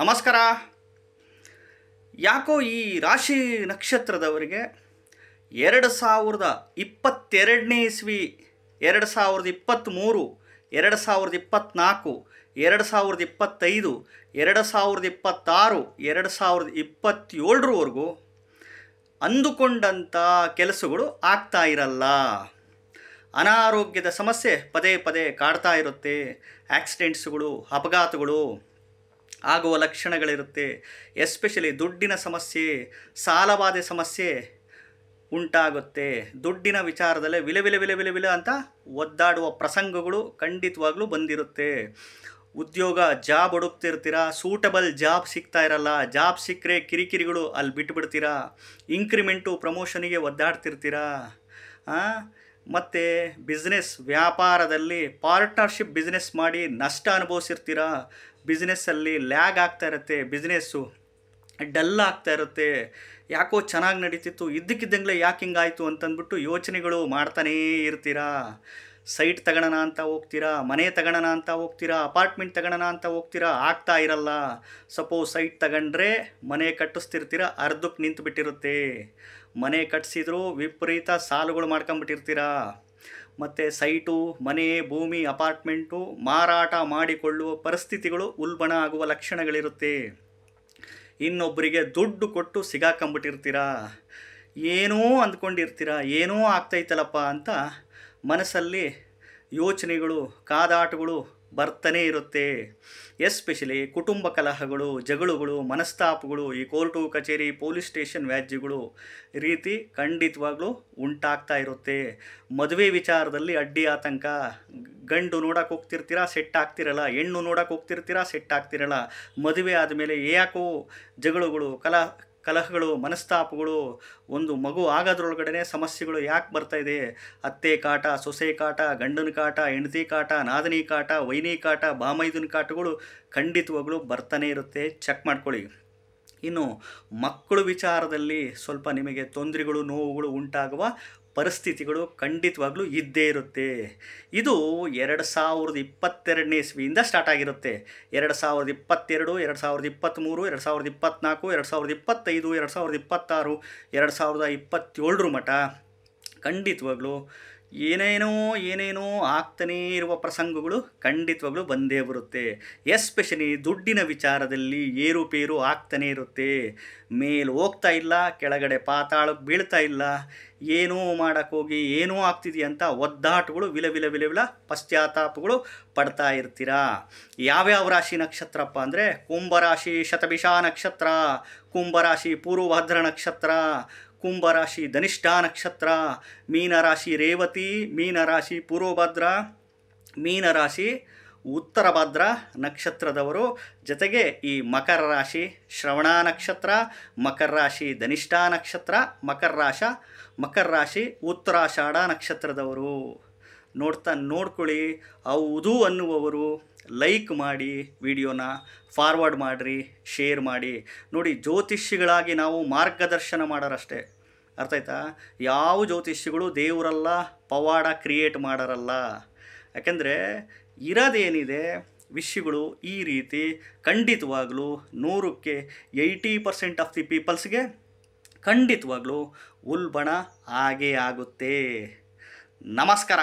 ನಮಸ್ಕಾರ ಯಾಕೋ ಈ ರಾಶಿ ನಕ್ಷತ್ರದವರಿಗೆ ಎರಡು ಸಾವಿರದ ಇಪ್ಪತ್ತೆರಡನೇ ಇಸ್ವಿ ಎರಡು ಸಾವಿರದ ಇಪ್ಪತ್ತ್ಮೂರು ಎರಡು ಸಾವಿರದ ಇಪ್ಪತ್ತ್ನಾಲ್ಕು ಎರಡು ಸಾವಿರದ ಇಪ್ಪತ್ತೈದು ಎರಡು ಸಾವಿರದ ಇಪ್ಪತ್ತಾರು ಎರಡು ಸಾವಿರದ ಇಪ್ಪತ್ತೇಳರವರೆಗೂ ಅಂದುಕೊಂಡಂಥ ಕೆಲಸಗಳು ಆಗ್ತಾ ಇರಲ್ಲ ಅನಾರೋಗ್ಯದ ಸಮಸ್ಯೆ ಪದೇ ಪದೇ ಕಾಡ್ತಾ ಇರುತ್ತೆ ಆಕ್ಸಿಡೆಂಟ್ಸ್ಗಳು ಅಪಘಾತಗಳು ಆಗುವ ಲಕ್ಷಣಗಳಿರುತ್ತೆ ಎಸ್ಪೆಷಲಿ ದುಡ್ಡಿನ ಸಮಸ್ಯೆ ಸಾಲಬಾಧೆ ಸಮಸ್ಯೆ ಉಂಟಾಗುತ್ತೆ ದುಡ್ಡಿನ ವಿಚಾರದಲ್ಲೇ ವಿಲೆ ವಿಲೆ ವಿಲೆ ವಿಲೆ ವಿಲೆ ಅಂತ ಒದ್ದಾಡುವ ಪ್ರಸಂಗಗಳು ಖಂಡಿತವಾಗ್ಲೂ ಬಂದಿರುತ್ತೆ ಉದ್ಯೋಗ ಜಾಬ್ ಹುಡುಕ್ತಿರ್ತೀರಾ ಸೂಟಬಲ್ ಜಾಬ್ ಸಿಗ್ತಾ ಇರಲ್ಲ ಜಾಬ್ ಸಿಕ್ಕರೆ ಕಿರಿಕಿರಿಗಳು ಅಲ್ಲಿ ಬಿಟ್ಬಿಡ್ತೀರಾ ಇಂಕ್ರಿಮೆಂಟು ಪ್ರಮೋಷನಿಗೆ ಒದ್ದಾಡ್ತಿರ್ತೀರಾ ಮತ್ತು ಬಿಸ್ನೆಸ್ ವ್ಯಾಪಾರದಲ್ಲಿ ಪಾರ್ಟ್ನರ್ಶಿಪ್ ಬಿಸ್ನೆಸ್ ಮಾಡಿ ನಷ್ಟ ಅನುಭವಿಸಿರ್ತೀರ ಬಿಸ್ನೆಸ್ಸಲ್ಲಿ ಲ್ಯಾಗ್ ಆಗ್ತಾ ಇರುತ್ತೆ ಬಿಸ್ನೆಸ್ಸು ಡಲ್ ಆಗ್ತಾ ಇರುತ್ತೆ ಯಾಕೋ ಚೆನ್ನಾಗಿ ನಡೀತಿತ್ತು ಇದ್ದಕ್ಕಿದ್ದಂಗೆ ಯಾಕೆ ಹಿಂಗಾಯಿತು ಅಂತಂದ್ಬಿಟ್ಟು ಯೋಚನೆಗಳು ಮಾಡ್ತಾನೇ ಇರ್ತೀರಾ ಸೈಟ್ ತಗೊಳ್ಳೋಣ ಅಂತ ಹೋಗ್ತೀರಾ ಮನೆ ತಗೋಣ ಅಂತ ಹೋಗ್ತೀರಾ ಅಪಾರ್ಟ್ಮೆಂಟ್ ತಗೋಣ ಅಂತ ಹೋಗ್ತೀರಾ ಆಗ್ತಾ ಇರಲ್ಲ ಸಪೋಸ್ ಸೈಟ್ ತಗೊಂಡ್ರೆ ಮನೆ ಕಟ್ಟಿಸ್ತಿರ್ತೀರ ಅರ್ಧಕ್ಕೆ ನಿಂತುಬಿಟ್ಟಿರುತ್ತೆ ಮನೆ ಕಟ್ಸಿದ್ರು ವಿಪರೀತ ಸಾಲುಗಳು ಮಾಡ್ಕೊಂಬಿಟ್ಟಿರ್ತೀರ ಮತ್ತು ಸೈಟು ಮನೆ ಭೂಮಿ ಅಪಾರ್ಟ್ಮೆಂಟು ಮಾರಾಟ ಮಾಡಿಕೊಳ್ಳುವ ಪರಿಸ್ಥಿತಿಗಳು ಉಲ್ಬಣ ಆಗುವ ಲಕ್ಷಣಗಳಿರುತ್ತೆ ಇನ್ನೊಬ್ಬರಿಗೆ ದುಡ್ಡು ಕೊಟ್ಟು ಸಿಗಾಕೊಂಬಿಟ್ಟಿರ್ತೀರ ಏನೋ ಅಂದ್ಕೊಂಡಿರ್ತೀರಾ ಏನೋ ಆಗ್ತೈತಲ್ಲಪ್ಪ ಅಂತ ಮನಸ್ಸಲ್ಲಿ ಯೋಚನೆಗಳು ಕಾದಾಟಗಳು ಬರ್ತಾನೇ ಇರುತ್ತೆ ಎಸ್ಪೆಷಲಿ ಕುಟುಂಬ ಕಲಹಗಳು ಜಗಳುಗಳು ಮನಸ್ತಾಪಗಳು ಈ ಕೋರ್ಟು ಕಚೇರಿ ಪೊಲೀಸ್ ಸ್ಟೇಷನ್ ವ್ಯಾಜ್ಯಗಳು ರೀತಿ ಖಂಡಿತವಾಗ್ಲೂ ಉಂಟಾಗ್ತಾ ಇರುತ್ತೆ ಮದುವೆ ವಿಚಾರದಲ್ಲಿ ಅಡ್ಡಿ ಆತಂಕ ಗಂಡು ನೋಡಕ್ಕೆ ಹೋಗ್ತಿರ್ತೀರಾ ಸೆಟ್ ಆಗ್ತಿರಲ್ಲ ಹೆಣ್ಣು ನೋಡೋಕೆ ಹೋಗ್ತಿರ್ತೀರಾ ಸೆಟ್ ಆಗ್ತಿರಲ್ಲ ಮದುವೆ ಆದಮೇಲೆ ಯಾಕೋ ಜಗಳಗಳು ಕಲಹ ಕಲಹಗಳು ಮನಸ್ತಾಪಗಳು ಒಂದು ಮಗು ಆಗೋದ್ರೊಳಗಡೆ ಸಮಸ್ಯೆಗಳು ಯಾಕೆ ಬರ್ತಾ ಇದೆ ಅತ್ತೆ ಕಾಟ ಸೊಸೆ ಕಾಟ ಗಂಡನ ಕಾಟ ಹೆಂಡತಿ ಕಾಟ ನಾದನಿ ಕಾಟ ವೈನಿ ಕಾಟ ಬಾಮೈದನ ಕಾಟಗಳು ಖಂಡಿತವಾಗಲೂ ಬರ್ತಾನೆ ಇರುತ್ತೆ ಚೆಕ್ ಮಾಡ್ಕೊಳ್ಳಿ ಇನ್ನು ಮಕ್ಕಳು ವಿಚಾರದಲ್ಲಿ ಸ್ವಲ್ಪ ನಿಮಗೆ ತೊಂದರೆಗಳು ನೋವುಗಳು ಉಂಟಾಗುವ ಪರಿಸ್ಥಿತಿಗಳು ಖಂಡಿತವಾಗ್ಲೂ ಇದ್ದೇ ಇರುತ್ತೆ ಇದು ಎರಡು ಸಾವಿರದ ಇಪ್ಪತ್ತೆರಡನೇ ಇಸ್ವಿಯಿಂದ ಸ್ಟಾರ್ಟ್ ಆಗಿರುತ್ತೆ ಎರಡು ಸಾವಿರದ ಇಪ್ಪತ್ತೆರಡು ಎರಡು ಸಾವಿರದ ಇಪ್ಪತ್ತ್ಮೂರು ಎರಡು ಸಾವಿರದ ಇಪ್ಪತ್ತ್ನಾಲ್ಕು ಎರಡು ಸಾವಿರದ ಇಪ್ಪತ್ತೈದು ಎರಡು ಸಾವಿರದ ಇಪ್ಪತ್ತಾರು ಎರಡು ಸಾವಿರದ ಇಪ್ಪತ್ತೇಳರ ಮಠ ಖಂಡಿತವಾಗ್ಲೂ ಏನೇನೋ ಏನೇನೋ ಆಗ್ತಾನೇ ಇರುವ ಪ್ರಸಂಗಗಳು ಖಂಡಿತವಾಗ್ಲು ಬಂದೇ ಬರುತ್ತೆ ಎಸ್ಪೆಷಲಿ ದುಡ್ಡಿನ ವಿಚಾರದಲ್ಲಿ ಏರುಪೇರು ಆಗ್ತಾನೇ ಇರುತ್ತೆ ಮೇಲೆ ಹೋಗ್ತಾ ಇಲ್ಲ ಕೆಳಗಡೆ ಪಾತಾಳಕ್ಕೆ ಬೀಳ್ತಾ ಇಲ್ಲ ಏನೂ ಮಾಡೋಕ್ಕೋಗಿ ಏನೋ ಆಗ್ತಿದೆಯಾ ಅಂತ ಒದ್ದಾಟಗಳು ವಿಲ ವಿಲ ವಿಲ ವಿಲ ಪಶ್ಚಾತ್ತಾಪಗಳು ಪಡ್ತಾ ಇರ್ತೀರ ಯಾವ್ಯಾವ ರಾಶಿ ನಕ್ಷತ್ರಪ್ಪ ಅಂದರೆ ಕುಂಭರಾಶಿ ಶತಭಿಷಾ ನಕ್ಷತ್ರ ಕುಂಭರಾಶಿ ಪೂರ್ವಭದ್ರ ನಕ್ಷತ್ರ ಕುಂಭರಾಶಿ ಧನಿಷ್ಠ ನಕ್ಷತ್ರ ಮೀನರಾಶಿ ರೇವತಿ ಮೀನರಾಶಿ ಪೂರ್ವಭದ್ರ ಮೀನರಾಶಿ ಉತ್ತರ ಭದ್ರ ನಕ್ಷತ್ರದವರು ಜೊತೆಗೆ ಈ ಮಕರ ರಾಶಿ ಶ್ರವಣ ನಕ್ಷತ್ರ ಮಕರ ರಾಶಿ ಧನಿಷ್ಠಾ ನಕ್ಷತ್ರ ಮಕರ ರಾಶ ಮಕರ ರಾಶಿ ಉತ್ತರಾಷಾಢ ನಕ್ಷತ್ರದವರು ನೋಡ್ತಾ ನೋಡ್ಕೊಳ್ಳಿ ಹೌದು ಅನ್ನುವವರು ಲೈಕ್ ಮಾಡಿ ವಿಡಿಯೋನ ಫಾರ್ವರ್ಡ್ ಮಾಡಿರಿ ಶೇರ್ ಮಾಡಿ ನೋಡಿ ಜ್ಯೋತಿಷಿಗಳಾಗಿ ನಾವು ಮಾರ್ಗದರ್ಶನ ಮಾಡೋರಷ್ಟೇ ಅರ್ಥ ಆಯ್ತಾ ಯಾವ ಜ್ಯೋತಿಷಿಗಳು ದೇವರಲ್ಲ ಪವಾಡ ಕ್ರಿಯೇಟ್ ಮಾಡೋರಲ್ಲ ಯಾಕೆಂದರೆ ಇರೋದೇನಿದೆ ವಿಷಯಗಳು ಈ ರೀತಿ ಖಂಡಿತವಾಗಲೂ ನೂರಕ್ಕೆ ಏಯ್ಟಿ ಪರ್ಸೆಂಟ್ ಆಫ್ ದಿ ಪೀಪಲ್ಸ್ಗೆ ಖಂಡಿತವಾಗಲೂ ಉಲ್ಬಣ ಹಾಗೇ ಆಗುತ್ತೆ ನಮಸ್ಕಾರ